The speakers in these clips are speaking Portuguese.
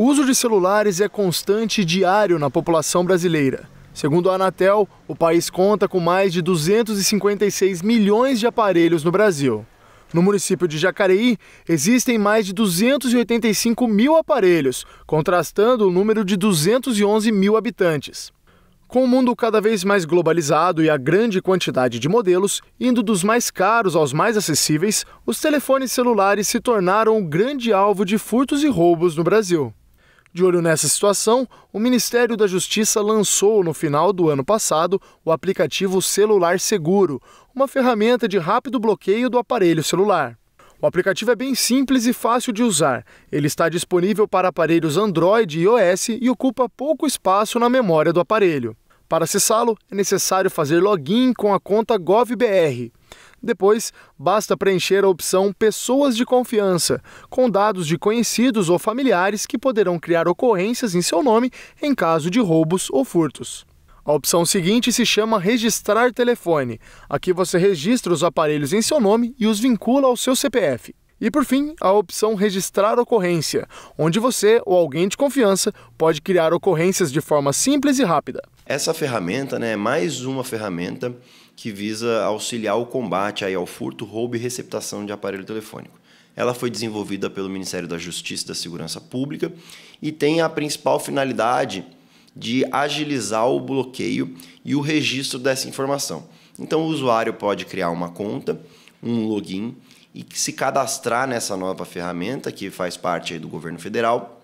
O uso de celulares é constante e diário na população brasileira. Segundo a Anatel, o país conta com mais de 256 milhões de aparelhos no Brasil. No município de Jacareí, existem mais de 285 mil aparelhos, contrastando o número de 211 mil habitantes. Com o mundo cada vez mais globalizado e a grande quantidade de modelos, indo dos mais caros aos mais acessíveis, os telefones celulares se tornaram um grande alvo de furtos e roubos no Brasil. De olho nessa situação, o Ministério da Justiça lançou no final do ano passado o aplicativo Celular Seguro, uma ferramenta de rápido bloqueio do aparelho celular. O aplicativo é bem simples e fácil de usar. Ele está disponível para aparelhos Android e iOS e ocupa pouco espaço na memória do aparelho. Para acessá-lo, é necessário fazer login com a conta GovBR. Depois, basta preencher a opção Pessoas de Confiança, com dados de conhecidos ou familiares que poderão criar ocorrências em seu nome em caso de roubos ou furtos. A opção seguinte se chama Registrar Telefone. Aqui você registra os aparelhos em seu nome e os vincula ao seu CPF. E por fim, a opção Registrar Ocorrência, onde você ou alguém de confiança pode criar ocorrências de forma simples e rápida. Essa ferramenta né, é mais uma ferramenta que visa auxiliar o combate aí ao furto, roubo e receptação de aparelho telefônico. Ela foi desenvolvida pelo Ministério da Justiça e da Segurança Pública e tem a principal finalidade de agilizar o bloqueio e o registro dessa informação. Então, o usuário pode criar uma conta, um login e se cadastrar nessa nova ferramenta que faz parte do governo federal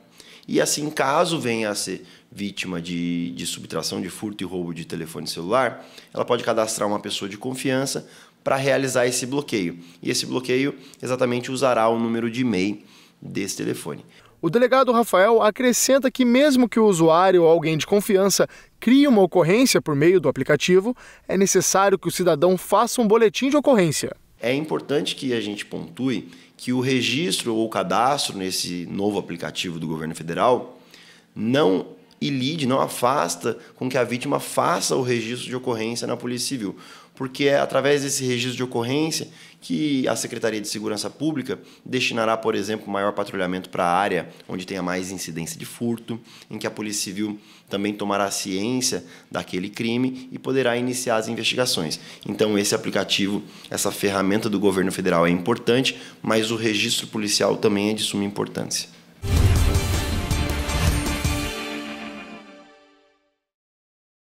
e assim, caso venha a ser vítima de, de subtração, de furto e roubo de telefone celular, ela pode cadastrar uma pessoa de confiança para realizar esse bloqueio. E esse bloqueio exatamente usará o número de e-mail desse telefone. O delegado Rafael acrescenta que, mesmo que o usuário ou alguém de confiança crie uma ocorrência por meio do aplicativo, é necessário que o cidadão faça um boletim de ocorrência é importante que a gente pontue que o registro ou o cadastro nesse novo aplicativo do governo federal não ilide, não afasta com que a vítima faça o registro de ocorrência na Polícia Civil porque é através desse registro de ocorrência que a Secretaria de Segurança Pública destinará, por exemplo, maior patrulhamento para a área onde tenha mais incidência de furto, em que a Polícia Civil também tomará ciência daquele crime e poderá iniciar as investigações. Então, esse aplicativo, essa ferramenta do governo federal é importante, mas o registro policial também é de suma importância.